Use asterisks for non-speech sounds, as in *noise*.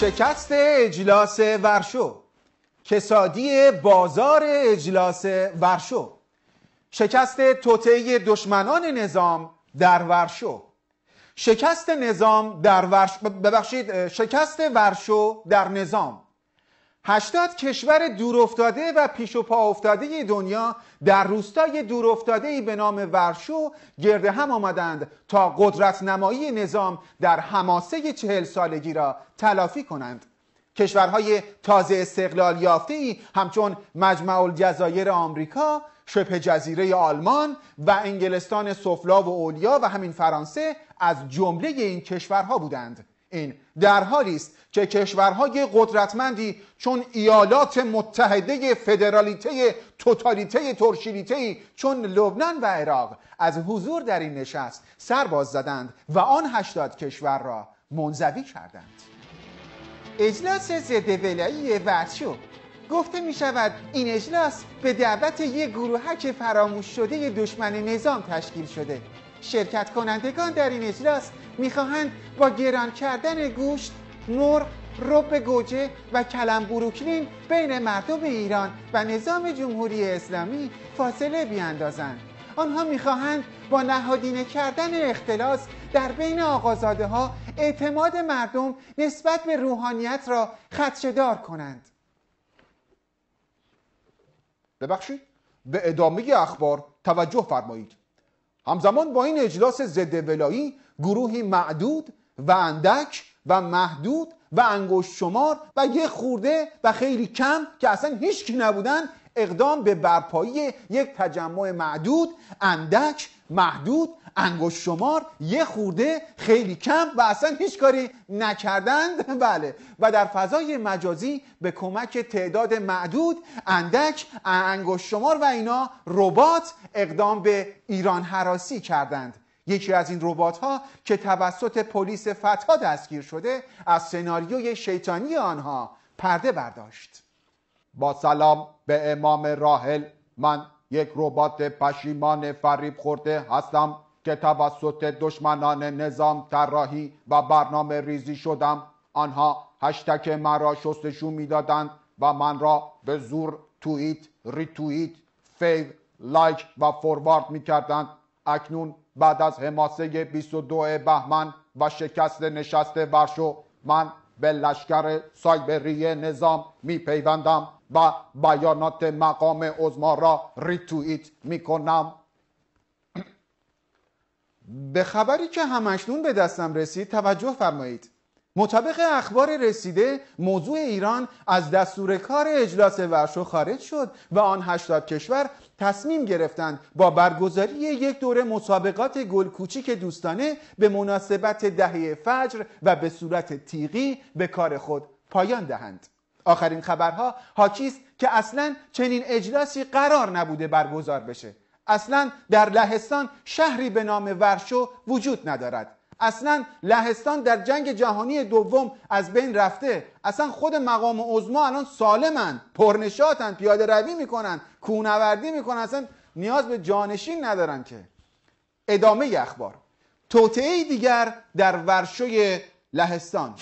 شکست اجلاس ورشو کسادی بازار اجلاس ورشو شکست توطعه دشمنان نظام در ورشو شکست نظام در ورش ببخشید شکست ورشو در نظام 80 کشور دورافتاده و پیش و پا افتاده دنیا در روستای دورافتاده به نام ورشو گرد هم آمدند تا قدرت نمایی نظام در حماسه چهل سالگی را تلافی کنند کشورهای تازه استقلال یافته ای همچون مجمع الجزایر آمریکا، شبه جزیره آلمان و انگلستان سفلا و اولیا و همین فرانسه از جمله این کشورها بودند. این در حالی است که کشورهای قدرتمندی چون ایالات متحده فدرالیته توتالیته ترشیلیته چون لبنان و عراق از حضور در این نشست سرباز زدند و آن هشتاد کشور را منزوی کردند اجلاس ضد ولایی ورشو گفته می شود این اجلاس به دعوت یک گروهک فراموش شده دشمن نظام تشکیل شده شرکت کنندگان در این اجلاس میخواهند با گران کردن گوشت، مرغ، رب گوجه و کلم بروکلین بین مردم ایران و نظام جمهوری اسلامی فاصله بیاندازند. آنها میخواهند با نهادینه کردن اختلاس در بین آقازاده ها اعتماد مردم نسبت به روحانیت را خدشدار کنند ببخشید به ادامه اخبار توجه فرمایید همزمان با این اجلاس ضد ولایی گروهی معدود و اندک و محدود و انگشت شمار و یه خورده و خیلی کم که اصلا هیچکی نبودن اقدام به برپایی یک تجمع معدود اندک محدود انگوش شمار یه خورده خیلی کم و اصلا هیچ کاری نکردند *laughs* بله و در فضای مجازی به کمک تعداد معدود اندک انگوش شمار و اینا ربات اقدام به ایران حراسی کردند یکی از این ربات ها که توسط پلیس فتا دستگیر شده از سناریوی شیطانی آنها پرده برداشت با سلام به امام راحل من یک ربات پشیمان فریب خورده هستم که توسط دشمنان نظام طراحی و برنامه ریزی شدم آنها هشتک مرا شستشو میدادند و من را به زور توییت توییت فیو لایک و فوروارد می کردند اکنون بعد از حماسه 22 بهمن و شکست نشست ورشو من به لشکر سایبری نظام پیوندم و بیانات مقام عزما را ریتویت میکنم به خبری که همشنون به دستم رسید توجه فرمایید مطابق اخبار رسیده موضوع ایران از دستور کار اجلاس ورشو خارج شد و آن هشتاد کشور تصمیم گرفتند با برگزاری یک دوره مسابقات گلکوچی که دوستانه به مناسبت دهه فجر و به صورت تیغی به کار خود پایان دهند آخرین خبرها حاکی که اصلا چنین اجلاسی قرار نبوده برگزار بشه اصلا در لهستان شهری به نام ورشو وجود ندارد اصلا لهستان در جنگ جهانی دوم از بین رفته اصلا خود مقام عزما الان سالمن پرنشاتن پیاده روی میکنن کونوردی میکنن اصلا نیاز به جانشین ندارن که ادامه اخبار توطعه دیگر در ورشوی لهستان